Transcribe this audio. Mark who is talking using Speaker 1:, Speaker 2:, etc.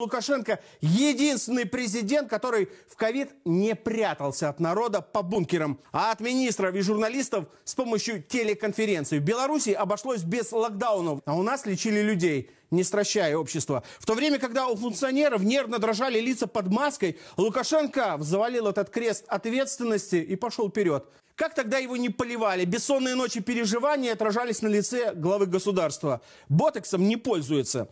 Speaker 1: Лукашенко единственный президент, который в ковид не прятался от народа по бункерам, а от министров и журналистов с помощью телеконференций. В Беларуси обошлось без локдаунов, а у нас лечили людей, не стращая общество. В то время, когда у функционеров нервно дрожали лица под маской, Лукашенко завалил этот крест ответственности и пошел вперед. Как тогда его не поливали? Бессонные ночи переживания отражались на лице главы государства. Ботексом не пользуется.